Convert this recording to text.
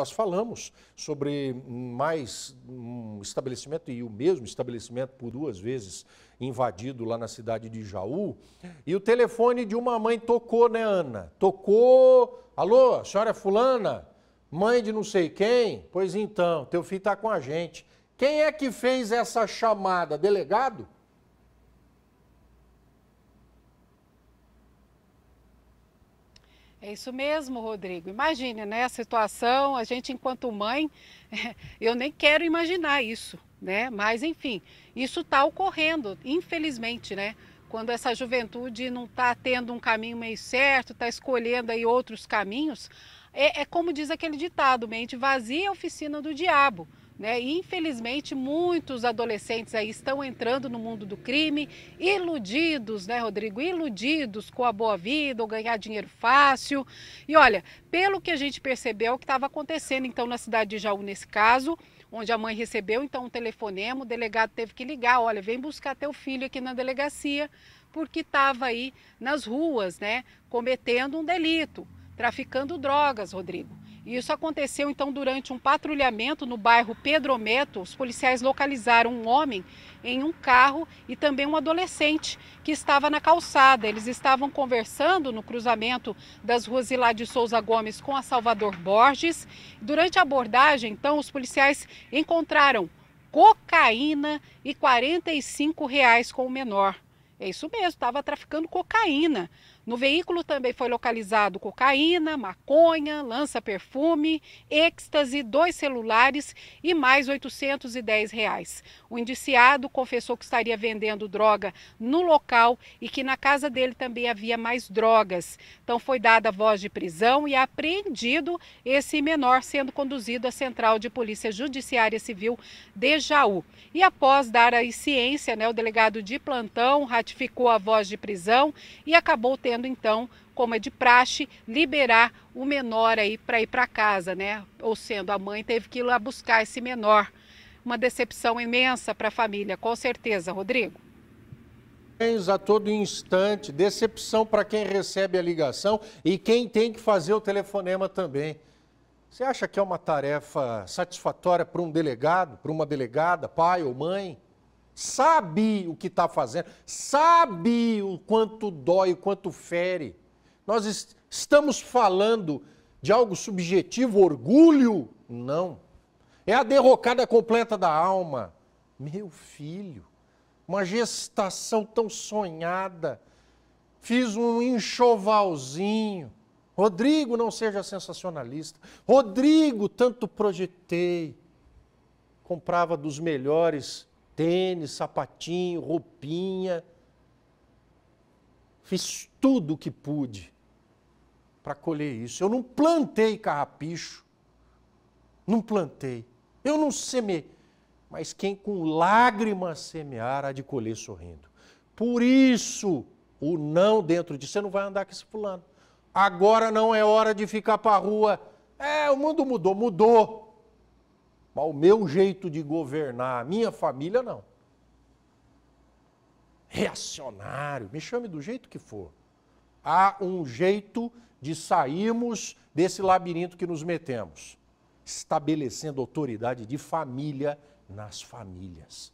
Nós falamos sobre mais um estabelecimento, e o mesmo estabelecimento por duas vezes invadido lá na cidade de Jaú. E o telefone de uma mãe tocou, né, Ana? Tocou. Alô, senhora é fulana? Mãe de não sei quem? Pois então, teu filho está com a gente. Quem é que fez essa chamada? Delegado? É isso mesmo, Rodrigo. Imagine, né, a situação, a gente enquanto mãe, eu nem quero imaginar isso, né? Mas enfim, isso está ocorrendo, infelizmente, né? Quando essa juventude não está tendo um caminho meio certo, está escolhendo aí outros caminhos, é, é como diz aquele ditado, mente vazia é oficina do diabo. Né? infelizmente, muitos adolescentes aí estão entrando no mundo do crime, iludidos, né, Rodrigo? Iludidos com a boa vida, ou ganhar dinheiro fácil. E olha, pelo que a gente percebeu, é o que estava acontecendo então na cidade de Jaú nesse caso, onde a mãe recebeu então um telefonema, o delegado teve que ligar, olha, vem buscar teu filho aqui na delegacia, porque estava aí nas ruas, né, cometendo um delito, traficando drogas, Rodrigo. E isso aconteceu então durante um patrulhamento no bairro Pedro Meto. Os policiais localizaram um homem em um carro e também um adolescente que estava na calçada. Eles estavam conversando no cruzamento das ruas Ilá de Souza Gomes com a Salvador Borges. Durante a abordagem, então, os policiais encontraram cocaína e 45 reais com o menor. É isso mesmo, estava traficando cocaína. No veículo também foi localizado cocaína, maconha, lança-perfume, êxtase, dois celulares e mais R$ 810. Reais. O indiciado confessou que estaria vendendo droga no local e que na casa dele também havia mais drogas. Então foi dada voz de prisão e apreendido esse menor sendo conduzido à Central de Polícia Judiciária Civil de Jaú. E após dar a ciência, né, o delegado de plantão ratificou a voz de prisão e acabou tendo podendo então, como é de praxe, liberar o menor aí para ir para casa, né? Ou sendo a mãe teve que ir lá buscar esse menor. Uma decepção imensa para a família, com certeza, Rodrigo a todo instante, decepção para quem recebe a ligação e quem tem que fazer o telefonema também. Você acha que é uma tarefa satisfatória para um delegado, para uma delegada, pai ou mãe? sabe o que está fazendo, sabe o quanto dói, o quanto fere. Nós est estamos falando de algo subjetivo, orgulho? Não. É a derrocada completa da alma. Meu filho, uma gestação tão sonhada. Fiz um enxovalzinho. Rodrigo, não seja sensacionalista. Rodrigo, tanto projetei. Comprava dos melhores Tênis, sapatinho, roupinha. Fiz tudo o que pude para colher isso. Eu não plantei carrapicho. Não plantei. Eu não semei. Mas quem com lágrimas semear, há de colher sorrindo. Por isso, o não dentro de você não vai andar com esse fulano. Agora não é hora de ficar para a rua. É, o mundo mudou, mudou. Mas o meu jeito de governar a minha família, não. Reacionário, me chame do jeito que for. Há um jeito de sairmos desse labirinto que nos metemos estabelecendo autoridade de família nas famílias.